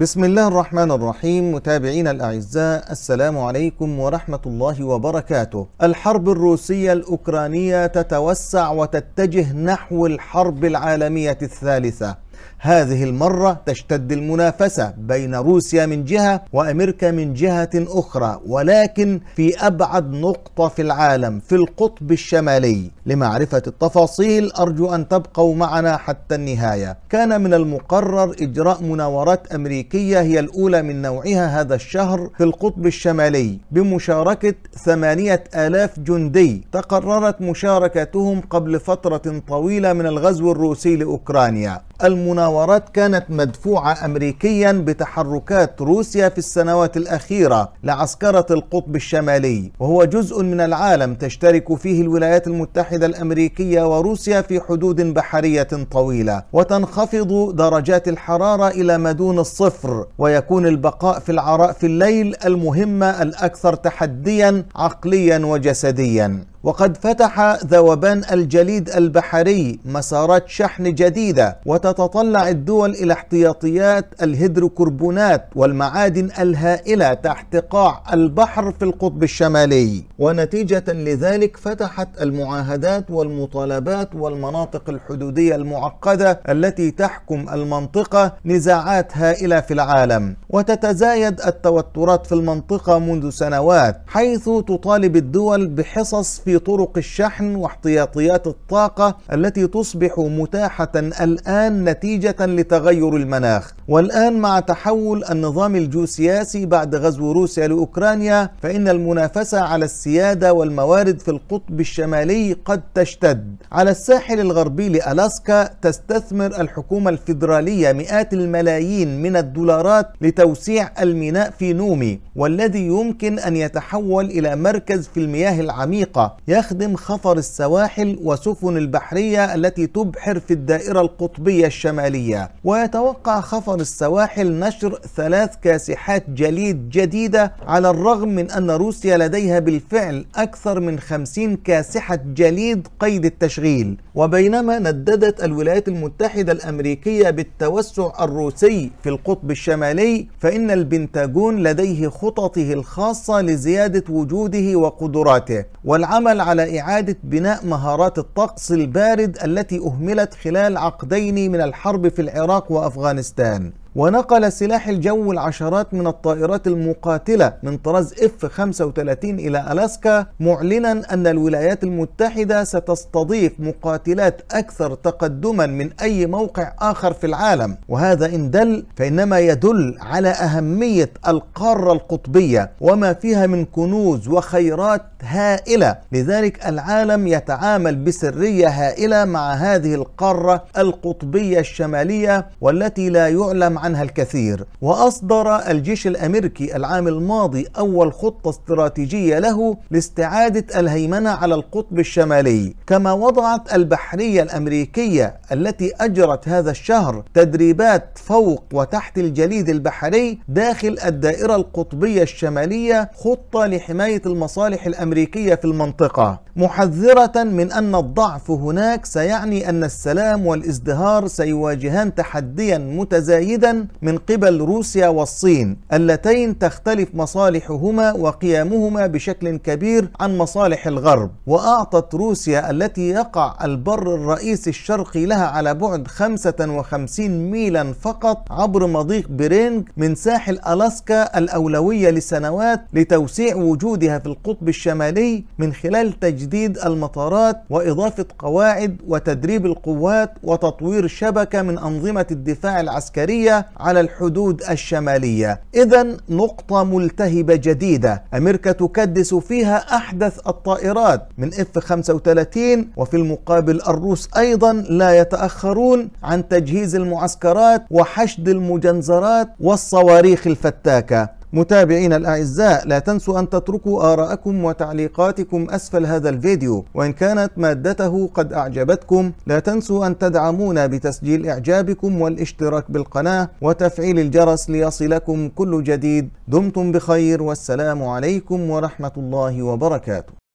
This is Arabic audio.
بسم الله الرحمن الرحيم متابعينا الاعزاء السلام عليكم ورحمه الله وبركاته. الحرب الروسيه الاوكرانيه تتوسع وتتجه نحو الحرب العالميه الثالثه. هذه المرة تشتد المنافسة بين روسيا من جهة وأمريكا من جهة أخرى ولكن في أبعد نقطة في العالم في القطب الشمالي لمعرفة التفاصيل أرجو أن تبقوا معنا حتى النهاية كان من المقرر إجراء مناورات أمريكية هي الأولى من نوعها هذا الشهر في القطب الشمالي بمشاركة ثمانية آلاف جندي تقررت مشاركتهم قبل فترة طويلة من الغزو الروسي لأوكرانيا المناورات كانت مدفوعة أمريكيا بتحركات روسيا في السنوات الأخيرة لعسكرة القطب الشمالي وهو جزء من العالم تشترك فيه الولايات المتحدة الأمريكية وروسيا في حدود بحرية طويلة وتنخفض درجات الحرارة إلى ما دون الصفر ويكون البقاء في العراء في الليل المهمة الأكثر تحديا عقليا وجسديا وقد فتح ذوبان الجليد البحري مسارات شحن جديدة وتتطلع الدول إلى احتياطيات الهيدروكربونات والمعادن الهائلة تحت قاع البحر في القطب الشمالي ونتيجة لذلك فتحت المعاهدات والمطالبات والمناطق الحدودية المعقدة التي تحكم المنطقة نزاعات هائلة في العالم وتتزايد التوترات في المنطقة منذ سنوات حيث تطالب الدول بحصص في طرق الشحن واحتياطيات الطاقة التي تصبح متاحة الآن نتيجة لتغير المناخ والآن مع تحول النظام الجيوسياسي بعد غزو روسيا لأوكرانيا فإن المنافسة على السياسة السيادة والموارد في القطب الشمالي قد تشتد على الساحل الغربي لألاسكا تستثمر الحكومة الفيدرالية مئات الملايين من الدولارات لتوسيع الميناء في نومي والذي يمكن أن يتحول إلى مركز في المياه العميقة يخدم خفر السواحل وسفن البحرية التي تبحر في الدائرة القطبية الشمالية ويتوقع خفر السواحل نشر ثلاث كاسحات جليد جديدة على الرغم من أن روسيا لديها بالفعل بالفعل أكثر من 50 كاسحة جليد قيد التشغيل وبينما نددت الولايات المتحدة الأمريكية بالتوسع الروسي في القطب الشمالي فإن البنتاجون لديه خططه الخاصة لزيادة وجوده وقدراته والعمل على إعادة بناء مهارات الطقس البارد التي أهملت خلال عقدين من الحرب في العراق وأفغانستان ونقل سلاح الجو العشرات من الطائرات المقاتلة من طراز اف 35 إلى ألاسكا معلنا أن الولايات المتحدة ستستضيف مقاتلات أكثر تقدما من أي موقع آخر في العالم وهذا إن دل فإنما يدل على أهمية القارة القطبية وما فيها من كنوز وخيرات هائلة لذلك العالم يتعامل بسرية هائلة مع هذه القارة القطبية الشمالية والتي لا يعلم عنها الكثير وأصدر الجيش الأمريكي العام الماضي أول خطة استراتيجية له لاستعادة الهيمنة على القطب الشمالي كما وضعت البحرية الأمريكية التي أجرت هذا الشهر تدريبات فوق وتحت الجليد البحري داخل الدائرة القطبية الشمالية خطة لحماية المصالح الأمريكية في المنطقة محذرة من أن الضعف هناك سيعني أن السلام والازدهار سيواجهان تحديا متزايدا الآن من قبل روسيا والصين اللتين تختلف مصالحهما وقيامهما بشكل كبير عن مصالح الغرب وأعطت روسيا التي يقع البر الرئيسي الشرقي لها على بعد 55 ميلا فقط عبر مضيق برينج من ساحل ألاسكا الأولوية لسنوات لتوسيع وجودها في القطب الشمالي من خلال تجديد المطارات وإضافة قواعد وتدريب القوات وتطوير شبكة من أنظمة الدفاع العسكرية على الحدود الشمالية إذا نقطة ملتهبة جديدة أمريكا تكدس فيها أحدث الطائرات من F-35 وفي المقابل الروس أيضا لا يتأخرون عن تجهيز المعسكرات وحشد المجنزرات والصواريخ الفتاكة متابعين الأعزاء لا تنسوا أن تتركوا آراءكم وتعليقاتكم أسفل هذا الفيديو وإن كانت مادته قد أعجبتكم لا تنسوا أن تدعمونا بتسجيل إعجابكم والاشتراك بالقناة وتفعيل الجرس ليصلكم كل جديد دمتم بخير والسلام عليكم ورحمة الله وبركاته